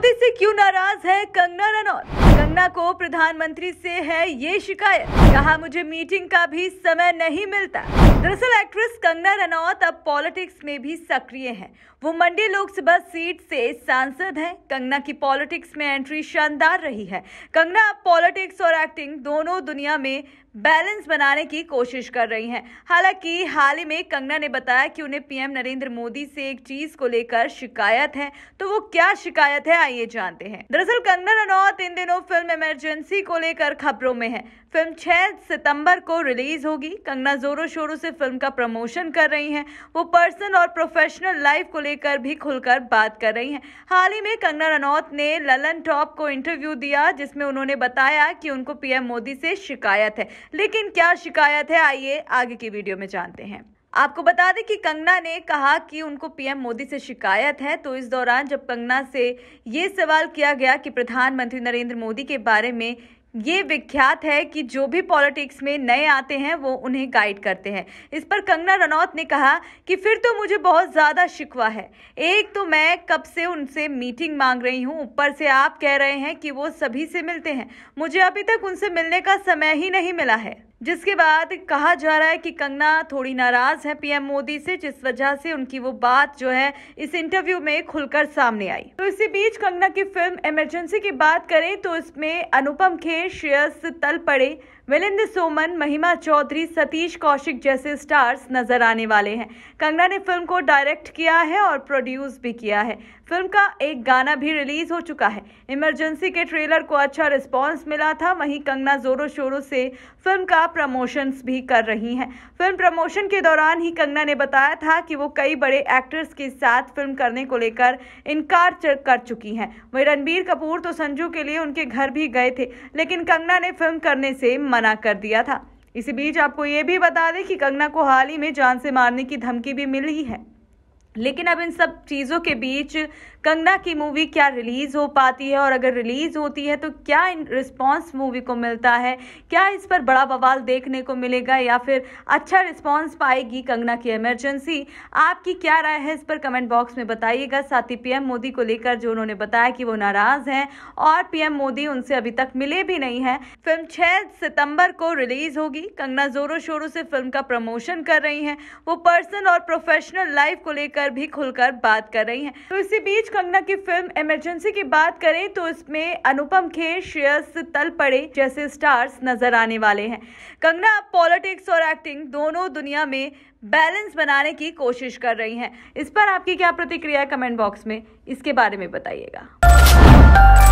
मोदी से क्यों नाराज है कंगना रनौत कंगना को प्रधानमंत्री से है ये शिकायत कहा मुझे मीटिंग का भी समय नहीं मिलता दरअसल एक्ट्रेस कंगना रनौत अब पॉलिटिक्स में भी सक्रिय हैं वो मंडी लोकसभा सीट से सांसद हैं कंगना की पॉलिटिक्स में एंट्री शानदार रही है कंगना अब पॉलिटिक्स और एक्टिंग दोनों दुनिया में बैलेंस बनाने की कोशिश कर रही हैं हालांकि हाल ही में कंगना ने बताया कि उन्हें पीएम नरेंद्र मोदी से एक चीज को लेकर शिकायत है तो वो क्या शिकायत है आइए जानते हैं दरअसल कंगना रनौत इन दिनों फिल्म इमरजेंसी को लेकर खबरों में है फिल्म 6 सितंबर को रिलीज होगी कंगना जोरों शोरों से फिल्म का प्रमोशन कर रही हैं वो पर्सनल और प्रोफेशनल लाइफ को लेकर भी खुलकर बात कर रही हैं हाल ही में कंगना रनौत ने ललन टॉप को इंटरव्यू दिया जिसमें उन्होंने बताया कि उनको पीएम मोदी से शिकायत है लेकिन क्या शिकायत है आइए आगे की वीडियो में जानते हैं आपको बता दें कि कंगना ने कहा कि उनको पीएम मोदी से शिकायत है तो इस दौरान जब कंगना से ये सवाल किया गया कि प्रधानमंत्री नरेंद्र मोदी के बारे में ये विख्यात है कि जो भी पॉलिटिक्स में नए आते हैं वो उन्हें गाइड करते हैं इस पर कंगना रनौत ने कहा कि फिर तो मुझे बहुत ज़्यादा शिकवा है एक तो मैं कब से उनसे मीटिंग मांग रही हूँ ऊपर से आप कह रहे हैं कि वो सभी से मिलते हैं मुझे अभी तक उनसे मिलने का समय ही नहीं मिला है जिसके बाद कहा जा रहा है कि कंगना थोड़ी नाराज है पीएम मोदी से जिस वजह से उनकी वो बात जो है इस इंटरव्यू में खुलकर सामने आई तो इसी बीच कंगना की फिल्म इमरजेंसी की बात करें तो इसमें अनुपम खेर श्रेयस तल पड़े मिलिंद सोमन महिमा चौधरी सतीश कौशिक जैसे स्टार्स नजर आने वाले हैं कंगना ने फिल्म को डायरेक्ट किया है और प्रोड्यूस भी किया है फिल्म का एक गाना भी रिलीज हो चुका है इमरजेंसी के ट्रेलर को अच्छा रिस्पॉन्स मिला था वहीं कंगना जोरों शोरों से फिल्म का प्रमोशंस भी कर रही हैं फिल्म प्रमोशन के दौरान ही कंगना ने बताया था कि वो कई बड़े एक्टर्स के साथ फिल्म करने को लेकर इनकार कर चुकी हैं वही रणबीर कपूर तो संजू के लिए उनके घर भी गए थे लेकिन कंगना ने फिल्म करने से मना कर दिया था इसी बीच आपको ये भी बता दें कि कंगना को हाल ही में जान से मारने की धमकी भी मिली है लेकिन अब इन सब चीज़ों के बीच कंगना की मूवी क्या रिलीज़ हो पाती है और अगर रिलीज़ होती है तो क्या इन रिस्पॉन्स मूवी को मिलता है क्या इस पर बड़ा बवाल देखने को मिलेगा या फिर अच्छा रिस्पॉन्स पाएगी कंगना की इमरजेंसी आपकी क्या राय है इस पर कमेंट बॉक्स में बताइएगा साथ ही पीएम मोदी को लेकर जो उन्होंने बताया कि वो नाराज़ हैं और पीएम मोदी उनसे अभी तक मिले भी नहीं हैं फिल्म छः सितंबर को रिलीज़ होगी कंगना ज़ोरों शोरों से फिल्म का प्रमोशन कर रही हैं वो पर्सनल और प्रोफेशनल लाइफ को लेकर पर भी खुलकर बात कर रही हैं तो इसी बीच कंगना की फिल्म इमरजेंसी की बात करें तो इसमें अनुपम खेर श्रेयस तल पड़े जैसे स्टार्स नजर आने वाले हैं कंगना पॉलिटिक्स और एक्टिंग दोनों दुनिया में बैलेंस बनाने की कोशिश कर रही हैं इस पर आपकी क्या प्रतिक्रिया कमेंट बॉक्स में इसके बारे में बताइएगा